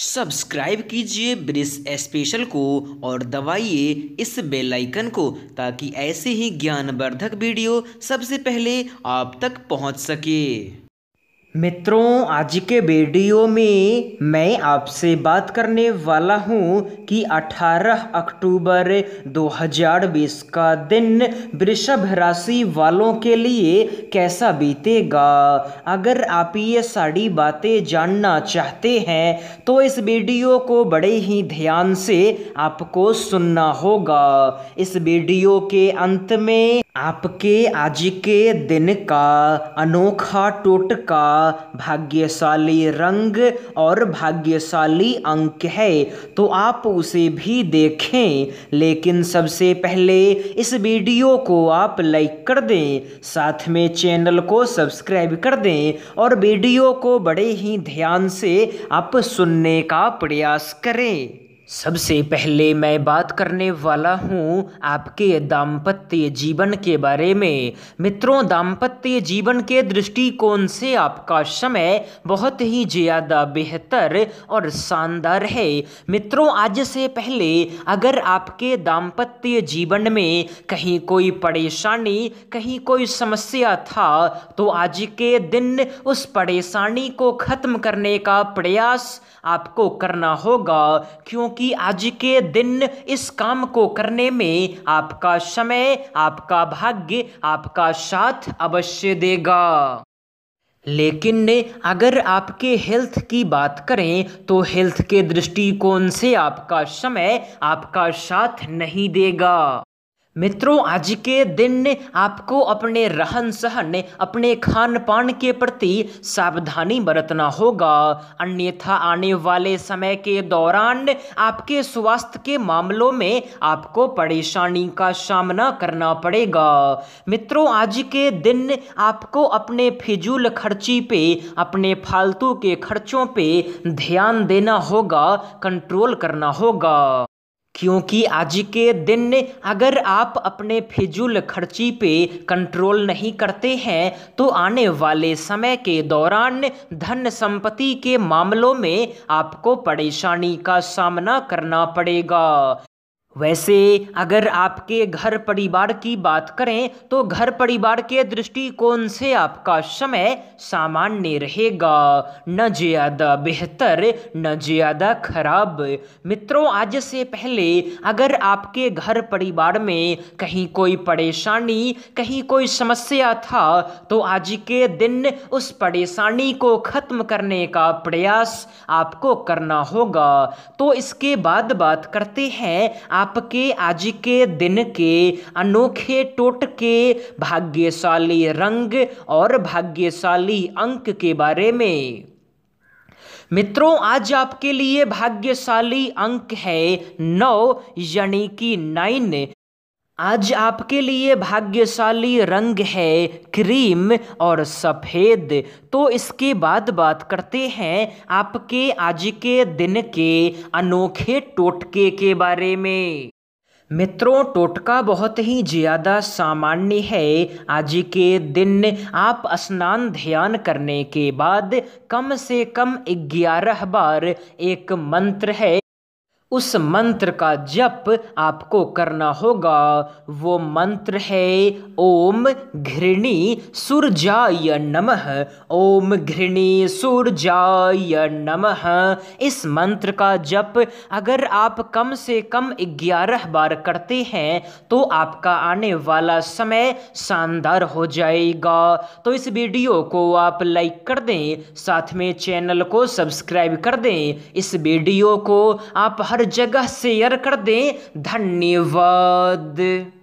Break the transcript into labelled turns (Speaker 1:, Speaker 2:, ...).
Speaker 1: subscribe कीजिए brisk special को और दबाइए इस बेल आइकन को ताकि ऐसे ही ज्ञानवर्धक वीडियो सबसे पहले आप तक पहुंच सके मित्रों आज के वीडियो में मैं आपसे बात करने वाला हूं कि 18 अक्टूबर 2020 का दिन वृषभ राशि वालों के लिए कैसा बीतेगा अगर आप ये सारी बातें जानना चाहते हैं तो इस वीडियो को बड़े ही ध्यान से आपको सुनना होगा इस वीडियो के अंत में आपके आज के दिन का अनोखा टोटका भाग्यशाली रंग और भाग्यशाली अंक है तो आप उसे भी देखें लेकिन सबसे पहले इस वीडियो को आप लाइक कर दें साथ में चैनल को सब्सक्राइब कर दें और वीडियो को बड़े ही ध्यान से आप सुनने का प्रयास करें सबसे पहले मैं बात करने वाला हूँ आपके दाम्पत्य जीवन के बारे में मित्रों दाम्पत्य जीवन के दृष्टिकोण से आपका समय बहुत ही ज़्यादा बेहतर और शानदार है मित्रों आज से पहले अगर आपके दाम्पत्य जीवन में कहीं कोई परेशानी कहीं कोई समस्या था तो आज के दिन उस परेशानी को ख़त्म करने का प्रयास आपको करना होगा क्योंकि कि आज के दिन इस काम को करने में आपका समय आपका भाग्य आपका साथ अवश्य देगा लेकिन अगर आपके हेल्थ की बात करें तो हेल्थ के दृष्टिकोण से आपका समय आपका साथ नहीं देगा मित्रों आज के दिन आपको अपने रहन सहन अपने खान पान के प्रति सावधानी बरतना होगा अन्यथा आने वाले समय के दौरान आपके स्वास्थ्य के मामलों में आपको परेशानी का सामना करना पड़ेगा मित्रों आज के दिन आपको अपने फिजूल खर्ची पे अपने फालतू के खर्चों पे ध्यान देना होगा कंट्रोल करना होगा क्योंकि आज के दिन अगर आप अपने फिजूल खर्ची पे कंट्रोल नहीं करते हैं तो आने वाले समय के दौरान धन संपत्ति के मामलों में आपको परेशानी का सामना करना पड़ेगा वैसे अगर आपके घर परिवार की बात करें तो घर परिवार के दृष्टिकोण से आपका समय सामान्य रहेगा न ज़्यादा बेहतर न ज़्यादा खराब मित्रों आज से पहले अगर आपके घर परिवार में कहीं कोई परेशानी कहीं कोई समस्या था तो आज के दिन उस परेशानी को ख़त्म करने का प्रयास आपको करना होगा तो इसके बाद बात करते हैं आपके आज के दिन के अनोखे टोटके भाग्यशाली रंग और भाग्यशाली अंक के बारे में मित्रों आज आपके लिए भाग्यशाली अंक है नौ यानी कि नाइन आज आपके लिए भाग्यशाली रंग है क्रीम और सफ़ेद तो इसके बाद बात करते हैं आपके आज के दिन के अनोखे टोटके के बारे में मित्रों टोटका बहुत ही ज़्यादा सामान्य है आज के दिन आप स्नान ध्यान करने के बाद कम से कम ग्यारह बार एक मंत्र है उस मंत्र का जप आपको करना होगा वो मंत्र है ओम घृणी सूर्याय नमः ओम घृणी सूर्याय नमः इस मंत्र का जप अगर आप कम से कम ग्यारह बार करते हैं तो आपका आने वाला समय शानदार हो जाएगा तो इस वीडियो को आप लाइक कर दें साथ में चैनल को सब्सक्राइब कर दें इस वीडियो को आप हर हर जगह शेयर कर दें धन्यवाद